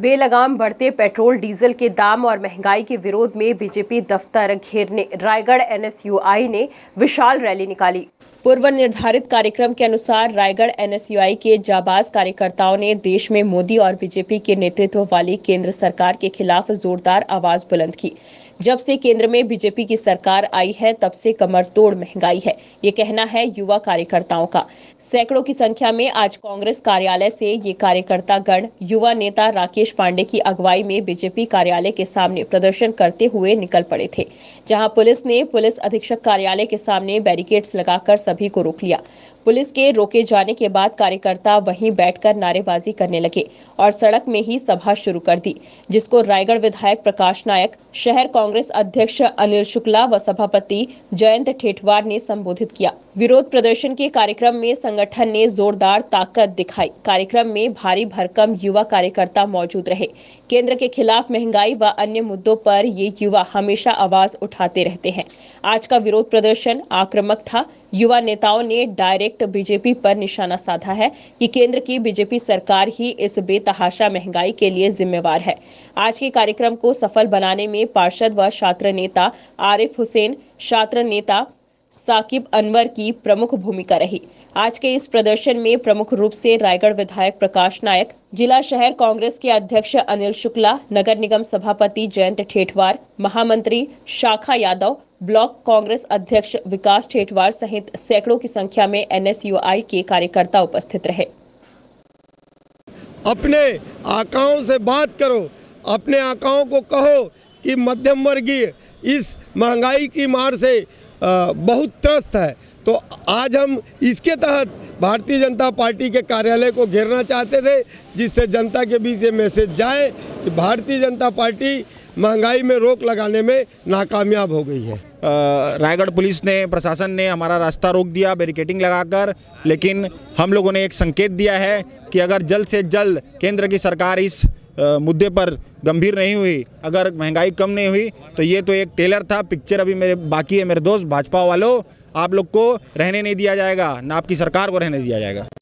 बेलगाम बढ़ते petrol diesel के दाम और महंगाई के विरोध में बीजेपी दफ्तर घेरने रायगढ़ एनएसयूआई ने विशाल रैली निकाली पूर्व निर्धारित कार्यक्रम के अनुसार रायगढ़ एनएसयूआई के जाबाज कार्यकर्ताओं ने देश में मोदी और बीजेपी के नेतृत्व वाली केंद्र सरकार के खिलाफ जोरदार आवाज बुलंद की जब से केंद्र में बीजेपी की सरकार आई है तब से कमर तोड़ महंगाई है ये कहना है युवा कार्यकर्ताओं का सैकड़ों की संख्या में आज कांग्रेस कार्यालय से ये कार्यकर्ता गण युवा नेता राकेश पांडे की अगुवाई में बीजेपी कार्यालय के सामने प्रदर्शन करते हुए निकल पड़े थे जहां पुलिस ने पुलिस अधीक्षक कार्यालय के सामने बैरिकेड्स लगाकर सभी को रोक लिया पुलिस के रोके जाने के बाद कार्यकर्ता वहीं बैठकर नारेबाजी करने लगे और सड़क में ही सभा शुरू कर दी जिसको रायगढ़ विधायक प्रकाश नायक शहर कांग्रेस अध्यक्ष अनिल शुक्ला व सभापति जयंत ठेठवार ने संबोधित किया विरोध प्रदर्शन के कार्यक्रम में संगठन ने जोरदार ताकत दिखाई कार्यक्रम में भारी भरकम युवा कार्यकर्ता मौजूद रहे केंद्र के खिलाफ महंगाई व अन्य मुद्दों पर ये युवा हमेशा आवाज उठाते रहते हैं आज का विरोध प्रदर्शन आक्रामक था युवा नेताओं ने डायरेक्ट बीजेपी पर निशाना साधा है कि केंद्र की बीजेपी सरकार ही इस बेतहाशा महंगाई के लिए जिम्मेवार है आज के कार्यक्रम को सफल बनाने में पार्षद व छात्र नेता आरिफ हुसैन छात्र नेता साकिब अनवर की प्रमुख भूमिका रही आज के इस प्रदर्शन में प्रमुख रूप से रायगढ़ विधायक प्रकाश नायक जिला शहर कांग्रेस के अध्यक्ष अनिल शुक्ला नगर निगम सभापति जयंत ठेठवार महामंत्री शाखा यादव ब्लॉक कांग्रेस अध्यक्ष विकास ठेठवार सहित सैकड़ों की संख्या में एनएसयूआई के कार्यकर्ता उपस्थित रहे अपने आकाओं से बात करो अपने आकाओं को कहो कि मध्यम वर्गीय इस महंगाई की मार से बहुत त्रस्त है तो आज हम इसके तहत भारतीय जनता पार्टी के कार्यालय को घेरना चाहते थे जिससे जनता के बीच ये मैसेज जाए कि भारतीय जनता पार्टी महंगाई में रोक लगाने में नाकामयाब हो गई है रायगढ़ पुलिस ने प्रशासन ने हमारा रास्ता रोक दिया बैरिकेटिंग लगाकर लेकिन हम लोगों ने एक संकेत दिया है कि अगर जल्द से जल्द केंद्र की सरकार इस मुद्दे पर गंभीर नहीं हुई अगर महंगाई कम नहीं हुई तो ये तो एक टेलर था पिक्चर अभी मेरे बाकी है मेरे दोस्त भाजपा वालों आप लोग को रहने नहीं दिया जाएगा ना आपकी सरकार को रहने दिया जाएगा